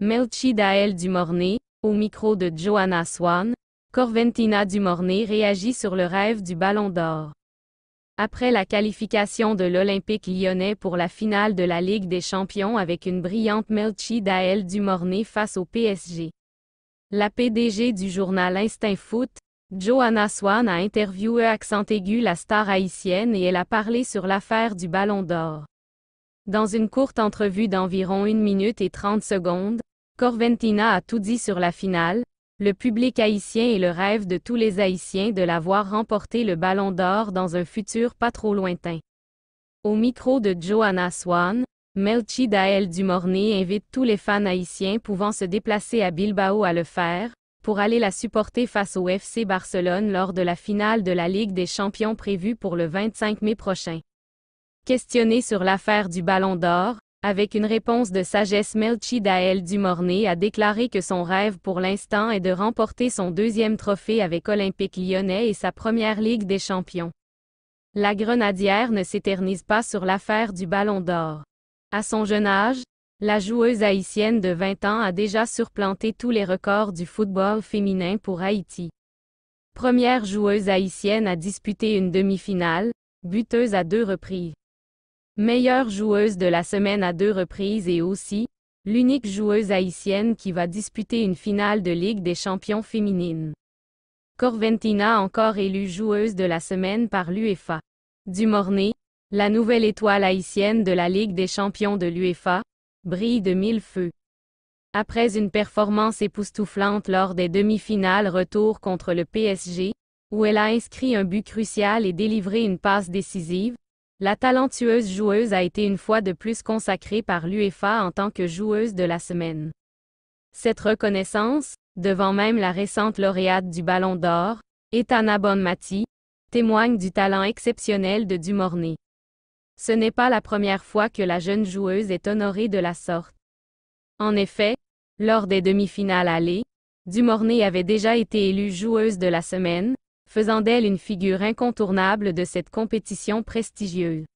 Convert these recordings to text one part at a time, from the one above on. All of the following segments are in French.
Melchi Dael Dumorné, au micro de Joanna Swan, Corventina Dumorné réagit sur le rêve du Ballon d'Or. Après la qualification de l'Olympique lyonnais pour la finale de la Ligue des champions avec une brillante Melchi Dael Dumorné face au PSG. La PDG du journal Instinct Foot, Johanna Swan a interviewé accent aigu la star haïtienne et elle a parlé sur l'affaire du Ballon d'Or. Dans une courte entrevue d'environ 1 minute et 30 secondes, Corventina a tout dit sur la finale, le public haïtien est le rêve de tous les Haïtiens de la voir remporter le ballon d'or dans un futur pas trop lointain. Au micro de Johanna Swan, Melchi Dael Dumornay invite tous les fans haïtiens pouvant se déplacer à Bilbao à le faire, pour aller la supporter face au FC Barcelone lors de la finale de la Ligue des champions prévue pour le 25 mai prochain. Questionné sur l'affaire du ballon d'or, avec une réponse de sagesse Melchi Dael Dumornay a déclaré que son rêve pour l'instant est de remporter son deuxième trophée avec Olympique lyonnais et sa première Ligue des champions. La grenadière ne s'éternise pas sur l'affaire du ballon d'or. À son jeune âge, la joueuse haïtienne de 20 ans a déjà surplanté tous les records du football féminin pour Haïti. Première joueuse haïtienne à disputer une demi-finale, buteuse à deux reprises meilleure joueuse de la semaine à deux reprises et aussi, l'unique joueuse haïtienne qui va disputer une finale de Ligue des champions féminines. Corventina encore élue joueuse de la semaine par l'UEFA. Dumornay, la nouvelle étoile haïtienne de la Ligue des champions de l'UEFA, brille de mille feux. Après une performance époustouflante lors des demi-finales retour contre le PSG, où elle a inscrit un but crucial et délivré une passe décisive, la talentueuse joueuse a été une fois de plus consacrée par l'UEFA en tant que joueuse de la semaine. Cette reconnaissance, devant même la récente lauréate du Ballon d'Or, Etana Bonmati, témoigne du talent exceptionnel de Dumornay. Ce n'est pas la première fois que la jeune joueuse est honorée de la sorte. En effet, lors des demi-finales allées, Dumornay avait déjà été élue joueuse de la semaine, faisant d'elle une figure incontournable de cette compétition prestigieuse.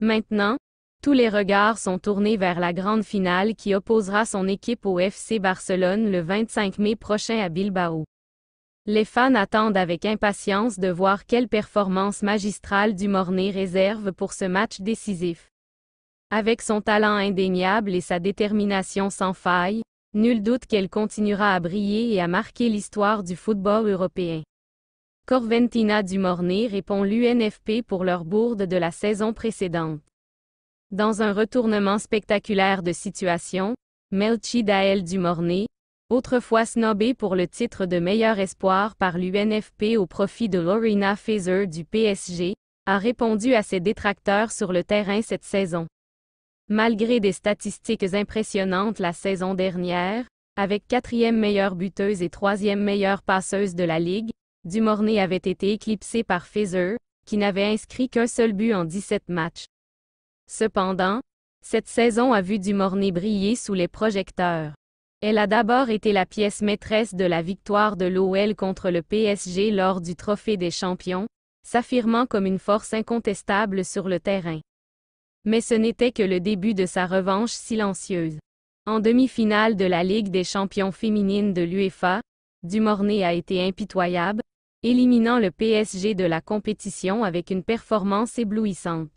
Maintenant, tous les regards sont tournés vers la grande finale qui opposera son équipe au FC Barcelone le 25 mai prochain à Bilbao. Les fans attendent avec impatience de voir quelle performance magistrale du réserve pour ce match décisif. Avec son talent indéniable et sa détermination sans faille, nul doute qu'elle continuera à briller et à marquer l'histoire du football européen. Corventina Dumornay répond l'UNFP pour leur bourde de la saison précédente. Dans un retournement spectaculaire de situation, Melchi Dael Dumornay, autrefois snobé pour le titre de meilleur espoir par l'UNFP au profit de Lorena Fazer du PSG, a répondu à ses détracteurs sur le terrain cette saison. Malgré des statistiques impressionnantes la saison dernière, avec quatrième meilleure buteuse et troisième meilleure passeuse de la Ligue, Dumornay avait été éclipsé par Fezer, qui n'avait inscrit qu'un seul but en 17 matchs. Cependant, cette saison a vu Dumornay briller sous les projecteurs. Elle a d'abord été la pièce maîtresse de la victoire de l'OL contre le PSG lors du Trophée des Champions, s'affirmant comme une force incontestable sur le terrain. Mais ce n'était que le début de sa revanche silencieuse. En demi-finale de la Ligue des champions féminines de l'UEFA, Dumornay a été impitoyable, éliminant le PSG de la compétition avec une performance éblouissante.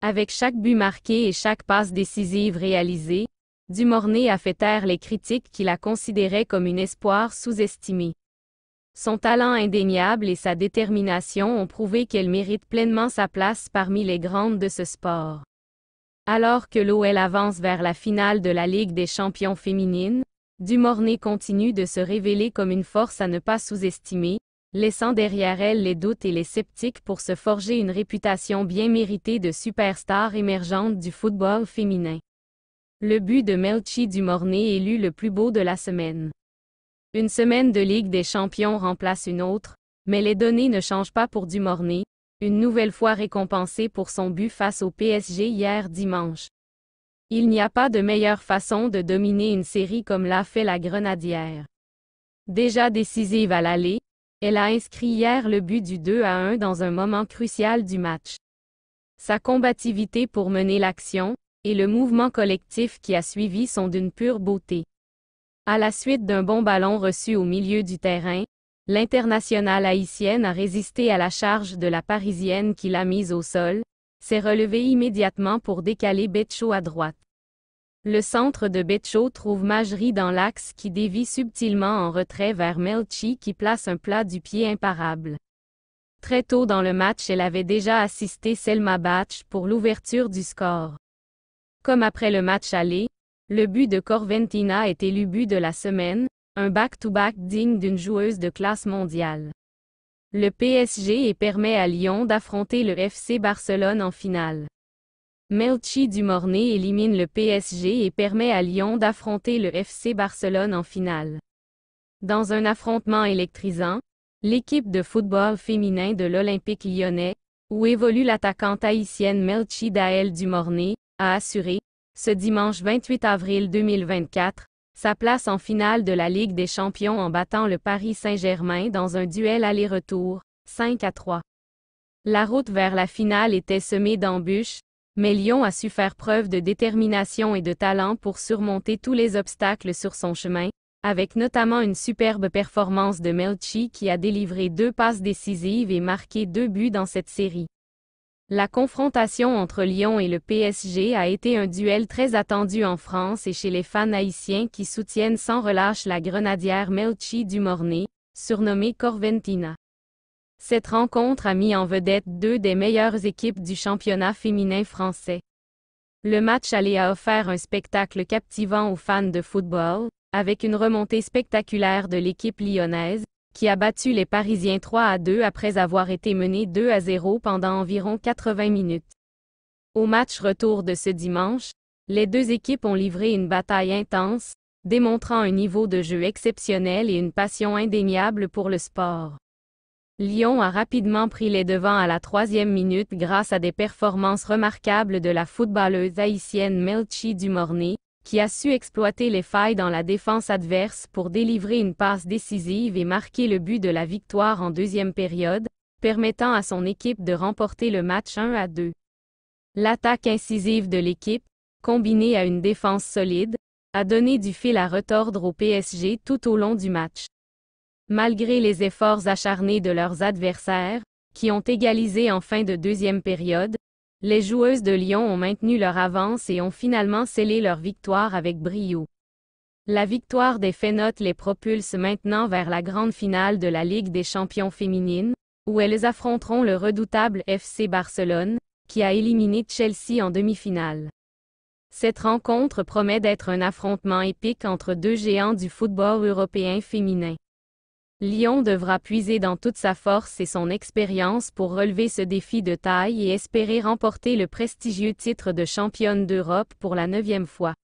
Avec chaque but marqué et chaque passe décisive réalisée, Dumornay a fait taire les critiques qui la considéraient comme une espoir sous-estimé. Son talent indéniable et sa détermination ont prouvé qu'elle mérite pleinement sa place parmi les grandes de ce sport. Alors que l'OL avance vers la finale de la Ligue des champions féminines, Dumornay continue de se révéler comme une force à ne pas sous-estimer, laissant derrière elle les doutes et les sceptiques pour se forger une réputation bien méritée de superstar émergente du football féminin. Le but de Melchi Dumornay élu le plus beau de la semaine. Une semaine de Ligue des champions remplace une autre, mais les données ne changent pas pour Dumornay, une nouvelle fois récompensé pour son but face au PSG hier dimanche. Il n'y a pas de meilleure façon de dominer une série comme l'a fait la Grenadière. Déjà décisive à l'aller, elle a inscrit hier le but du 2 à 1 dans un moment crucial du match. Sa combativité pour mener l'action, et le mouvement collectif qui a suivi sont d'une pure beauté. À la suite d'un bon ballon reçu au milieu du terrain, l'internationale haïtienne a résisté à la charge de la Parisienne qui l'a mise au sol, s'est relevée immédiatement pour décaler Betcho à droite. Le centre de Betcho trouve Magerie dans l'axe qui dévie subtilement en retrait vers Melchi qui place un plat du pied imparable. Très tôt dans le match, elle avait déjà assisté Selma Batch pour l'ouverture du score. Comme après le match aller, le but de Corventina est élu but de la semaine, un back-to-back digne d'une joueuse de classe mondiale. Le PSG et permet à Lyon d'affronter le FC Barcelone en finale. Melchi Dumornay élimine le PSG et permet à Lyon d'affronter le FC Barcelone en finale. Dans un affrontement électrisant, l'équipe de football féminin de l'Olympique lyonnais, où évolue l'attaquante haïtienne Melchi Dael Dumornay, a assuré, ce dimanche 28 avril 2024, sa place en finale de la Ligue des champions en battant le Paris Saint-Germain dans un duel aller-retour, 5 à 3. La route vers la finale était semée d'embûches, mais Lyon a su faire preuve de détermination et de talent pour surmonter tous les obstacles sur son chemin, avec notamment une superbe performance de Melchi qui a délivré deux passes décisives et marqué deux buts dans cette série. La confrontation entre Lyon et le PSG a été un duel très attendu en France et chez les fans haïtiens qui soutiennent sans relâche la grenadière Melchi du surnommée Corventina. Cette rencontre a mis en vedette deux des meilleures équipes du championnat féminin français. Le match allait a offert un spectacle captivant aux fans de football, avec une remontée spectaculaire de l'équipe lyonnaise, qui a battu les Parisiens 3 à 2 après avoir été menée 2 à 0 pendant environ 80 minutes. Au match retour de ce dimanche, les deux équipes ont livré une bataille intense, démontrant un niveau de jeu exceptionnel et une passion indéniable pour le sport. Lyon a rapidement pris les devants à la troisième minute grâce à des performances remarquables de la footballeuse haïtienne Melchi Dumornay, qui a su exploiter les failles dans la défense adverse pour délivrer une passe décisive et marquer le but de la victoire en deuxième période, permettant à son équipe de remporter le match 1 à 2. L'attaque incisive de l'équipe, combinée à une défense solide, a donné du fil à retordre au PSG tout au long du match malgré les efforts acharnés de leurs adversaires, qui ont égalisé en fin de deuxième période, les joueuses de Lyon ont maintenu leur avance et ont finalement scellé leur victoire avec brio. La victoire des Fénotes les propulse maintenant vers la grande finale de la Ligue des champions féminines, où elles affronteront le redoutable FC Barcelone, qui a éliminé Chelsea en demi-finale. Cette rencontre promet d'être un affrontement épique entre deux géants du football européen féminin. Lyon devra puiser dans toute sa force et son expérience pour relever ce défi de taille et espérer remporter le prestigieux titre de championne d'Europe pour la neuvième fois.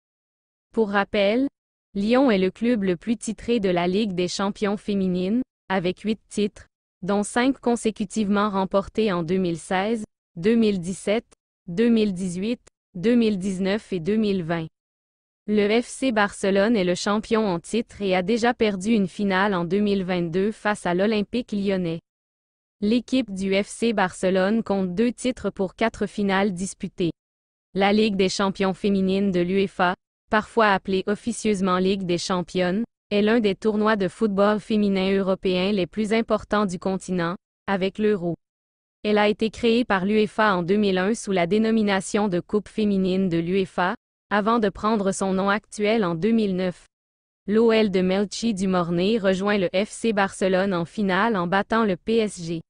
Pour rappel, Lyon est le club le plus titré de la Ligue des champions féminines, avec huit titres, dont cinq consécutivement remportés en 2016, 2017, 2018, 2019 et 2020. Le FC Barcelone est le champion en titre et a déjà perdu une finale en 2022 face à l'Olympique lyonnais. L'équipe du FC Barcelone compte deux titres pour quatre finales disputées. La Ligue des champions féminines de l'UEFA, parfois appelée officieusement Ligue des championnes, est l'un des tournois de football féminin européen les plus importants du continent, avec l'Euro. Elle a été créée par l'UEFA en 2001 sous la dénomination de Coupe féminine de l'UEFA, avant de prendre son nom actuel en 2009. L'OL de Melchi du Mornay rejoint le FC Barcelone en finale en battant le PSG.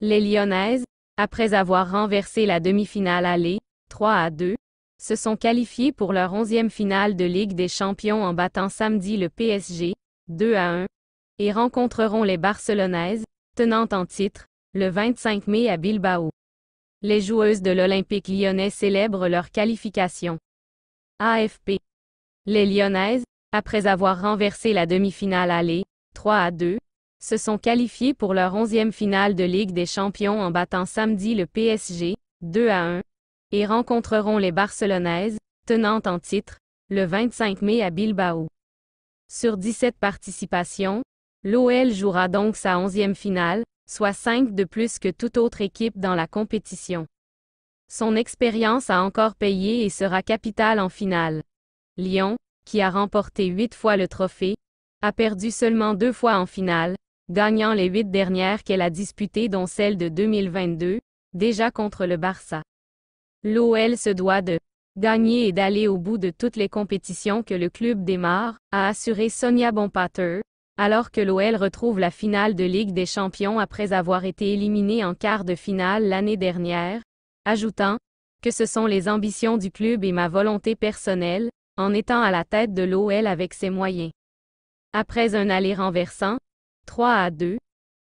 Les Lyonnaises, après avoir renversé la demi-finale aller, 3 à 2, se sont qualifiées pour leur onzième finale de Ligue des Champions en battant samedi le PSG, 2 à 1, et rencontreront les Barcelonaises, tenant en titre, le 25 mai à Bilbao. Les joueuses de l'Olympique lyonnais célèbrent leur qualification. AFP. Les Lyonnaises, après avoir renversé la demi-finale aller, 3 à 2, se sont qualifiées pour leur onzième finale de Ligue des Champions en battant samedi le PSG, 2 à 1, et rencontreront les Barcelonaises, tenantes en titre, le 25 mai à Bilbao. Sur 17 participations, l'OL jouera donc sa onzième finale, soit 5 de plus que toute autre équipe dans la compétition. Son expérience a encore payé et sera capitale en finale. Lyon, qui a remporté huit fois le trophée, a perdu seulement deux fois en finale, gagnant les huit dernières qu'elle a disputées dont celle de 2022, déjà contre le Barça. L'OL se doit de gagner et d'aller au bout de toutes les compétitions que le club démarre, a assuré Sonia Bonpater, alors que l'OL retrouve la finale de Ligue des Champions après avoir été éliminée en quart de finale l'année dernière, ajoutant que ce sont les ambitions du club et ma volonté personnelle, en étant à la tête de l'OL avec ses moyens. Après un aller renversant, 3 à 2,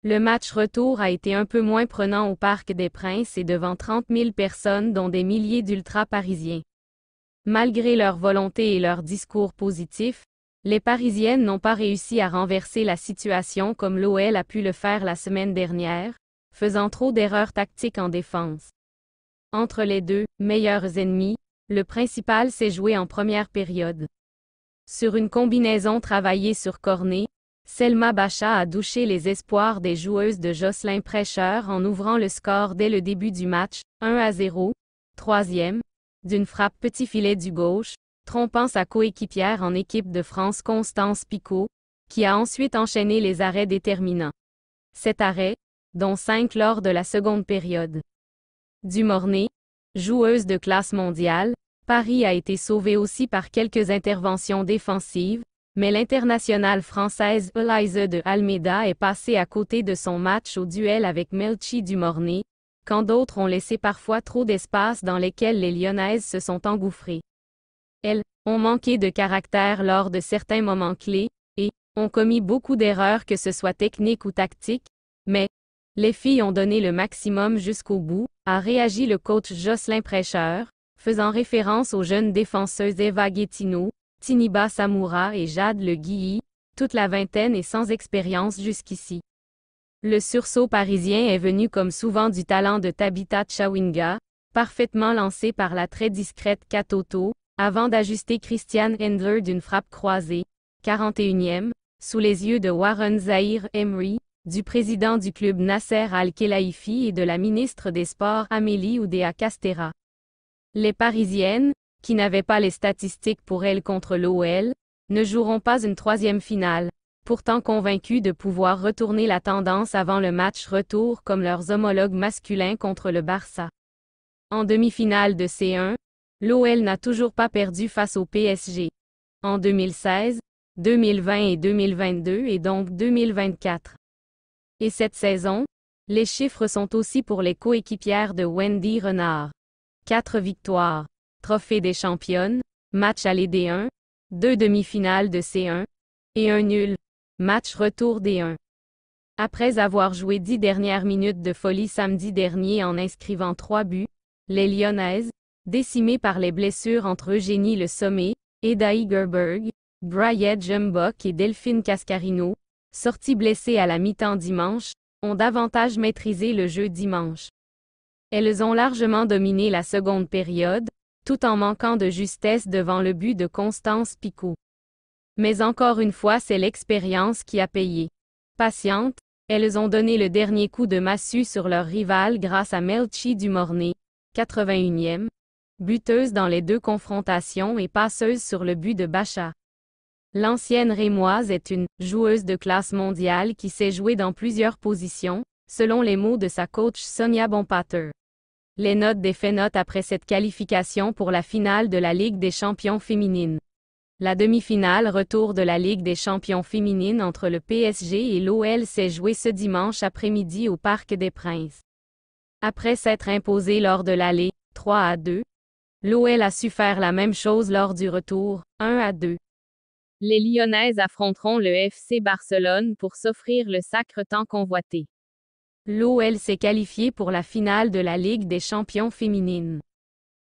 le match retour a été un peu moins prenant au Parc des Princes et devant 30 000 personnes dont des milliers dultra parisiens. Malgré leur volonté et leur discours positif, les Parisiennes n'ont pas réussi à renverser la situation comme l'OL a pu le faire la semaine dernière, faisant trop d'erreurs tactiques en défense. Entre les deux, meilleurs ennemis, le principal s'est joué en première période. Sur une combinaison travaillée sur cornet, Selma Bacha a douché les espoirs des joueuses de Jocelyn Prêcheur en ouvrant le score dès le début du match, 1 à 0, troisième, d'une frappe petit filet du gauche, trompant sa coéquipière en équipe de France Constance Picot, qui a ensuite enchaîné les arrêts déterminants. Cet arrêt, dont cinq lors de la seconde période. Dumornay, joueuse de classe mondiale, Paris a été sauvée aussi par quelques interventions défensives, mais l'internationale française Eliza de Almeida est passée à côté de son match au duel avec Melchi Dumornay, quand d'autres ont laissé parfois trop d'espace dans lesquels les Lyonnaises se sont engouffrées. Elles ont manqué de caractère lors de certains moments clés, et ont commis beaucoup d'erreurs que ce soit technique ou tactique, mais les filles ont donné le maximum jusqu'au bout, a réagi le coach Jocelyn Prêcheur, faisant référence aux jeunes défenseuses Eva Guettino, Tiniba Samoura et Jade Le Guilly, toute la vingtaine et sans expérience jusqu'ici. Le sursaut parisien est venu comme souvent du talent de Tabitha Chawinga, parfaitement lancé par la très discrète Katoto, avant d'ajuster Christian Endler d'une frappe croisée, 41e, sous les yeux de Warren Zahir Emery, du président du club Nasser Al-Khelaifi et de la ministre des Sports Amélie Oudéa Castera. Les Parisiennes, qui n'avaient pas les statistiques pour elles contre l'OL, ne joueront pas une troisième finale, pourtant convaincues de pouvoir retourner la tendance avant le match retour comme leurs homologues masculins contre le Barça. En demi-finale de C1, l'OL n'a toujours pas perdu face au PSG. En 2016, 2020 et 2022 et donc 2024. Et cette saison, les chiffres sont aussi pour les coéquipières de Wendy Renard. 4 victoires, trophée des championnes, match aller D1, 2 demi-finales de C1, et un nul, match retour D1. Après avoir joué dix dernières minutes de folie samedi dernier en inscrivant trois buts, les Lyonnaises, décimées par les blessures entre Eugénie Le Sommet, Eda Gerberg, Brian Jumbock et Delphine Cascarino, sorties blessées à la mi-temps dimanche, ont davantage maîtrisé le jeu dimanche. Elles ont largement dominé la seconde période, tout en manquant de justesse devant le but de Constance Picou. Mais encore une fois, c'est l'expérience qui a payé. Patientes, elles ont donné le dernier coup de massue sur leur rivale grâce à Melchi Dumornay, 81e, buteuse dans les deux confrontations et passeuse sur le but de Bacha. L'ancienne rémoise est une joueuse de classe mondiale qui sait jouer dans plusieurs positions, selon les mots de sa coach Sonia Bonpater. Les notes des notes après cette qualification pour la finale de la Ligue des champions féminines. La demi-finale retour de la Ligue des champions féminines entre le PSG et l'OL s'est jouée ce dimanche après-midi au Parc des Princes. Après s'être imposée lors de l'aller, 3 à 2, l'OL a su faire la même chose lors du retour, 1 à 2. Les Lyonnaises affronteront le FC Barcelone pour s'offrir le sacre temps convoité. L'OL s'est qualifiée pour la finale de la Ligue des champions féminines.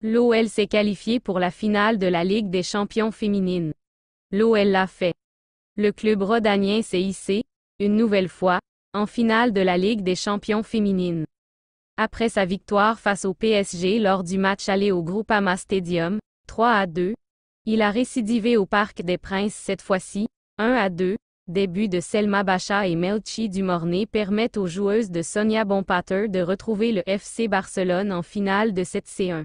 L'OL s'est qualifiée pour la finale de la Ligue des champions féminines. L'OL l'a fait. Le club rodanien s'est hissé, une nouvelle fois, en finale de la Ligue des champions féminines. Après sa victoire face au PSG lors du match aller au Groupama Stadium, 3 à 2, il a récidivé au Parc des Princes cette fois-ci, 1 à 2, début de Selma Bacha et Melchi Dumornay permettent aux joueuses de Sonia Bonpater de retrouver le FC Barcelone en finale de cette C1.